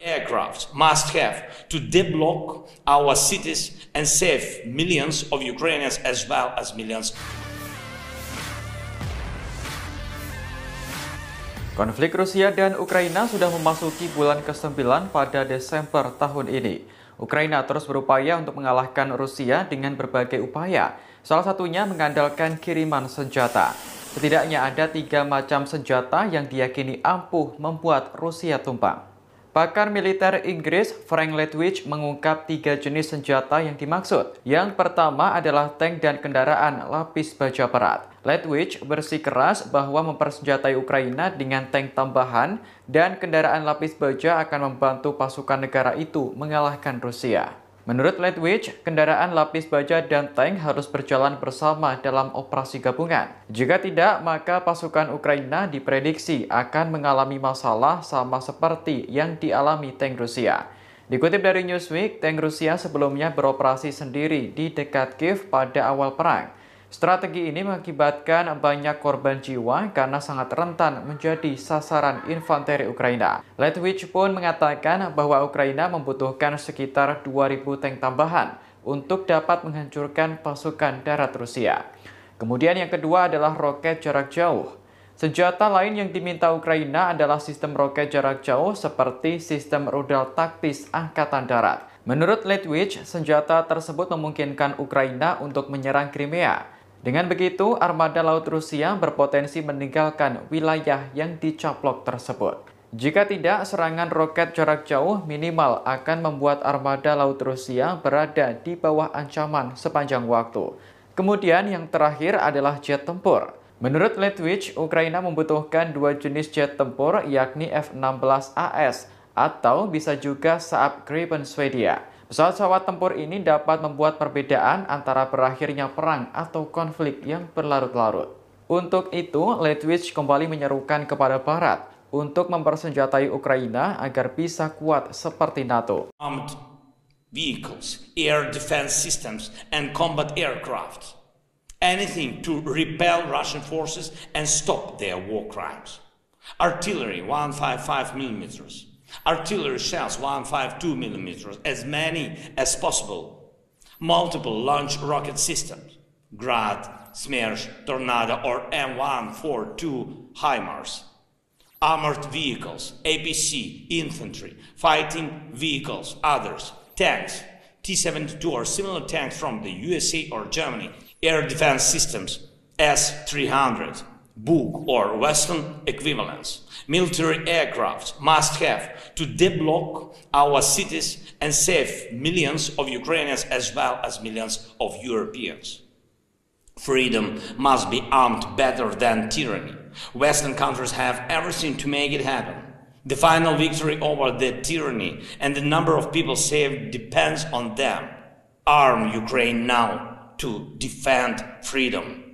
aircraft must have to deblock our cities and save millions of Ukrainians as well as millions. Konflik Rusia dan Ukraina sudah memasuki bulan ke-9 pada Desember tahun ini. Ukraina terus berupaya untuk mengalahkan Rusia dengan berbagai upaya, salah satunya mengandalkan kiriman senjata. Setidaknya ada tiga macam senjata yang diyakini ampuh membuat Rusia tumpang. Pakar militer Inggris Frank Ledwich mengungkap tiga jenis senjata yang dimaksud. Yang pertama adalah tank dan kendaraan lapis baja berat. Ledwich bersikeras bahwa mempersenjatai Ukraina dengan tank tambahan dan kendaraan lapis baja akan membantu pasukan negara itu mengalahkan Rusia. Menurut Lightwitch, kendaraan lapis baja dan tank harus berjalan bersama dalam operasi gabungan. Jika tidak, maka pasukan Ukraina diprediksi akan mengalami masalah sama seperti yang dialami tank Rusia. Dikutip dari Newsweek, tank Rusia sebelumnya beroperasi sendiri di dekat Kiev pada awal perang. Strategi ini mengakibatkan banyak korban jiwa karena sangat rentan menjadi sasaran infanteri Ukraina. Letwich pun mengatakan bahwa Ukraina membutuhkan sekitar 2.000 tank tambahan untuk dapat menghancurkan pasukan darat Rusia. Kemudian yang kedua adalah roket jarak jauh. Senjata lain yang diminta Ukraina adalah sistem roket jarak jauh seperti sistem rudal taktis angkatan darat. Menurut Litwich, senjata tersebut memungkinkan Ukraina untuk menyerang Crimea dengan begitu, armada laut Rusia berpotensi meninggalkan wilayah yang dicaplok tersebut. Jika tidak, serangan roket jarak jauh minimal akan membuat armada laut Rusia berada di bawah ancaman sepanjang waktu. Kemudian yang terakhir adalah jet tempur. Menurut Litwich, Ukraina membutuhkan dua jenis jet tempur yakni F-16AS atau bisa juga Saab Gripen Swedia. Pesawat-pesawat tempur ini dapat membuat perbedaan antara berakhirnya perang atau konflik yang berlarut-larut. Untuk itu, Ledwidge kembali menyerukan kepada Barat untuk mempersenjatai Ukraina agar bisa kuat seperti NATO. Armed vehicles, air defense systems, and combat aircraft. Anything to repel Russian forces and stop their war crimes. Artillery 155 millimeters. Artillery shells 152 millimeters, as many as possible. Multiple launch rocket systems, Grad, Smersh, Tornado, or M142 HIMARS. Armored vehicles, APC, infantry, fighting vehicles, others, tanks, T 72 or similar tanks from the USA or Germany, air defense systems, S 300, Book or Western equivalents, military aircraft must have to deblock our cities and save millions of Ukrainians as well as millions of Europeans. Freedom must be armed better than tyranny. Western countries have everything to make it happen. The final victory over the tyranny and the number of people saved depends on them. Arm Ukraine now to defend freedom.